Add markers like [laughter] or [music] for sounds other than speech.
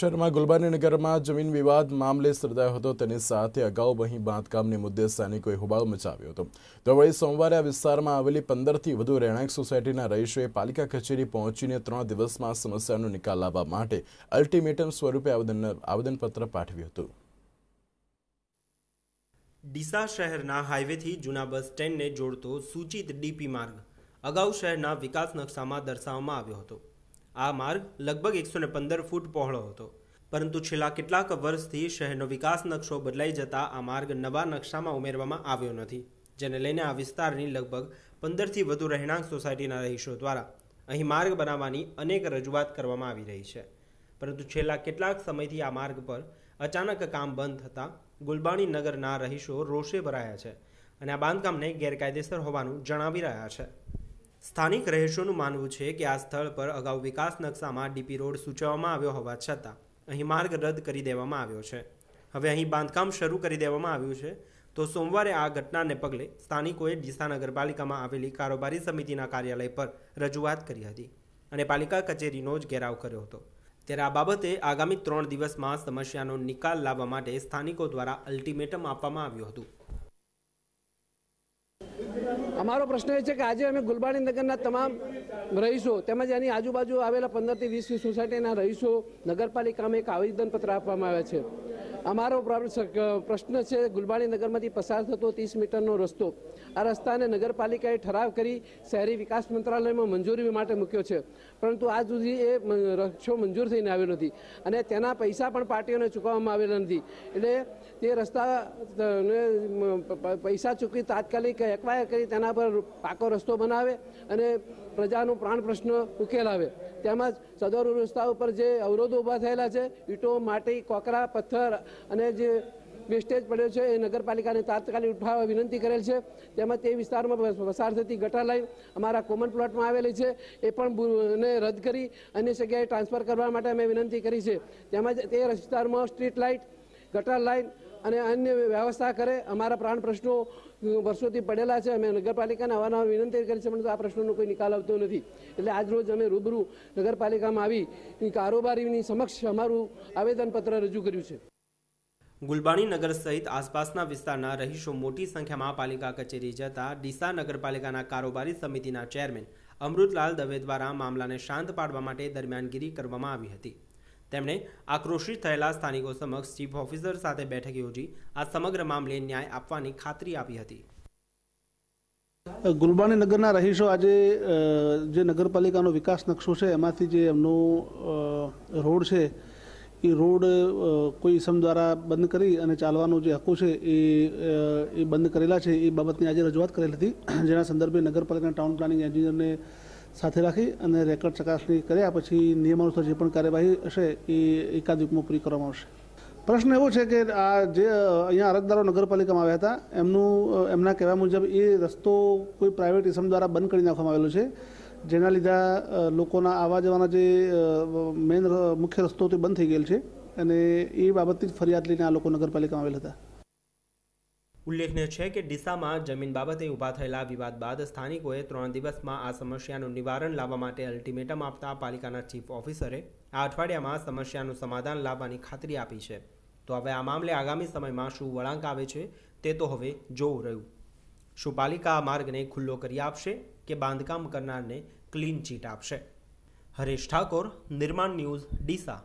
શહેરમાં ગુલબાનીનગરમાં જમીન વિવાદ મામલે સર્જાયો હતો તેની સાથે અગાઉ અહીં બાંધકામને મુદ્દે સ્થાનિકોએ હોબાળો મચાવ્યો હતો તો વળી સોમવારે આ વિસ્તારમાં આવેલી પંદરથી વધુ રહેણાંક સોસાયટીના રહીશોએ પાલિકા કચેરી પહોંચીને ત્રણ દિવસમાં સમસ્યાનો નિકાલ લાવવા માટે અલ્ટિમેટમ સ્વરૂપે આવેદનપત્ર પાઠવ્યું હતું ડીસા શહેરના હાઈવેથી જૂના બસ સ્ટેન્ડને જોડતો સૂચિત ડીપી માર્ગ અગાઉ શહેરના વિકાસ નકશામાં દર્શાવવામાં આવ્યો હતો આ માર્ગ લગભગ એકસો પંદર ફૂટ પહોળો હતો પરંતુ છેલ્લા કેટલાક વર્ષથી શહેરનો વિકાસ નકશો બદલાઈ જતા આ માર્ગ નવા નકશામાં ઉમેરવામાં આવ્યો નથી જેને લઈને આ વિસ્તારની લગભગ પંદરથી વધુ રહેણાંક સોસાયટીના રહીશો દ્વારા અહીં માર્ગ બનાવવાની અનેક રજૂઆત કરવામાં આવી રહી છે પરંતુ છેલ્લા કેટલાક સમયથી આ માર્ગ પર અચાનક કામ બંધ થતાં ગુલબાણી નગરના રહીશો રોષે ભરાયા છે અને આ બાંધકામને ગેરકાયદેસર હોવાનું જણાવી રહ્યા છે સ્થાનિક રહેશોનું માનવું છે કે આ સ્થળ પર અગાઉ વિકાસ નકશામાં ડીપી રોડ સૂચવવામાં આવ્યો હોવા છતાં અહીં માર્ગ રદ કરી દેવામાં આવ્યો છે હવે અહીં બાંધકામ શરૂ કરી દેવામાં આવ્યું છે તો સોમવારે આ ઘટનાને પગલે સ્થાનિકોએ ડીસા નગરપાલિકામાં આવેલી કારોબારી સમિતિના કાર્યાલય પર રજૂઆત કરી હતી અને પાલિકા કચેરીનો જ ઘેરાવ કર્યો હતો ત્યારે આ બાબતે આગામી ત્રણ દિવસમાં સમસ્યાનો નિકાલ લાવવા માટે સ્થાનિકો દ્વારા અલ્ટિમેટમ આપવામાં આવ્યું હતું અમારો પ્રશ્ન એ છે કે આજે અમે ગુલબાણી નગરના તમામ રહીશો તેમજ એની આજુબાજુ આવેલા પંદરથી વીસની સોસાયટીના રહીશો નગરપાલિકામાં એક આવેદનપત્ર આપવામાં આવ્યા છે અમારો પ્રશ્ન છે ગુલબાણી નગરમાંથી પસાર થતો ત્રીસ મીટરનો રસ્તો આ રસ્તાને નગરપાલિકાએ ઠરાવ કરી શહેરી વિકાસ મંત્રાલયમાં મંજૂરી માટે મૂક્યો છે પરંતુ આજ સુધી એ રસ્તો મંજૂર થઈને આવ્યો નથી અને તેના પૈસા પણ પાર્ટીઓને ચૂકવવામાં આવેલા નથી એટલે તે રસ્તા પૈસા ચૂકવી તાત્કાલિક એકવાય કરી તેના પર પાકો રસ્તો બનાવે અને પ્રજાનો પ્રાણ પ્રશ્ન ઉકેલાવે તેમજ સદર રસ્તા ઉપર જે અવરોધો ઊભા થયેલા છે ઈટો માટી કોકરા પથ્થર અને જે વેસ્ટેજ પડ્યો છે એ નગરપાલિકાને તાત્કાલિક ઉઠાવવા વિનંતી કરેલ છે તેમાં તે વિસ્તારમાં પસાર થતી ગટર લાઈન અમારા કોમન પ્લોટમાં આવેલી છે એ પણ રદ કરી અન્ય જગ્યાએ ટ્રાન્સફર કરવા માટે અમે વિનંતી કરી છે તેમજ તે વિસ્તારમાં સ્ટ્રીટ લાઇટ ગટર લાઇન અને અન્ય વ્યવસ્થા કરે અમારા પ્રાણ પ્રશ્નો વર્ષોથી પડેલા છે અમે નગરપાલિકાને અવારનવાર વિનંતી કરી છે પરંતુ આ પ્રશ્નોનો કોઈ નિકાલ આવતો નથી એટલે આજરોજ અમે રૂબરૂ નગરપાલિકામાં આવી કારોબારીની સમક્ષ અમારું આવેદનપત્ર રજૂ કર્યું છે ગુલબાણી નગર સહિત આસપાસના વિસ્તારના રહીશો મોટી સંખ્યામાં પાલિકા કચેરી જતા ડીસા નગરપાલિકાના કારોબારી સમિતિના ચેરમેન અમૃતલાલ દવે દ્વારા મામલાને શાંત પાડવા માટે દરમિયાનગીરી કરવામાં આવી હતી તેમણે આક્રોશિત થયેલા સ્થાનિકો સમક્ષ ચીફ ઓફિસર સાથે બેઠક યોજી આ સમગ્ર મામલે ન્યાય આપવાની ખાતરી આપી હતી ગુલબાણી નગરના રહીશો આજે જે નગરપાલિકાનો વિકાસ નકશો છે એમાંથી જે એમનો રોડ છે એ રોડ કોઈ ઇસમ દ્વારા બંધ કરી અને ચાલવાનું જે હક્કો છે એ એ બંધ કરેલા છે એ બાબતની આજે રજૂઆત કરેલ હતી [clears throat] જેના સંદર્ભે નગરપાલિકાના ટાઉન પ્લાનિંગ એન્જિનિયરને સાથે રાખી અને રેકર્ડ ચકાસણી કર્યા પછી નિયમાનુસાર જે પણ કાર્યવાહી હશે એ એકાદ વીકમાં પૂરી કરવામાં આવશે પ્રશ્ન એવો છે કે આ જે અહીંયા અરજદારો નગરપાલિકામાં આવ્યા હતા એમનું એમના કહેવા મુજબ એ રસ્તો કોઈ પ્રાઇવેટ ઇસમ દ્વારા બંધ કરી નાખવામાં આવેલો છે જેના લીધે લોકોના આવવા જવાના જે મેઇન મુખ્ય રસ્તો તે બંધ થઈ ગયેલ છે અને એ બાબતથી જ ફરિયાદ લઈને આ લોકો નગરપાલિકામાં આવેલ હતા ઉલ્લેખનીય છે કે ડીસામાં જમીન બાબતે ઊભા થયેલા વિવાદ બાદ સ્થાનિકોએ ત્રણ દિવસમાં આ સમસ્યાનું નિવારણ લાવવા માટે અલ્ટિમેટમ આપતા પાલિકાના ચીફ ઓફિસરે આ અઠવાડિયામાં સમસ્યાનું સમાધાન લાવવાની ખાતરી આપી છે તો હવે આ મામલે આગામી સમયમાં શું વળાંક આવે છે તે તો હવે જોવું રહ્યું શું પાલિકા આ માર્ગને ખુલ્લો કરી આપશે કે બાંધકામ કરનારને ક્લીન ચીટ આપશે હરેશ ઠાકોર નિર્માણ ન્યૂઝ ડીસા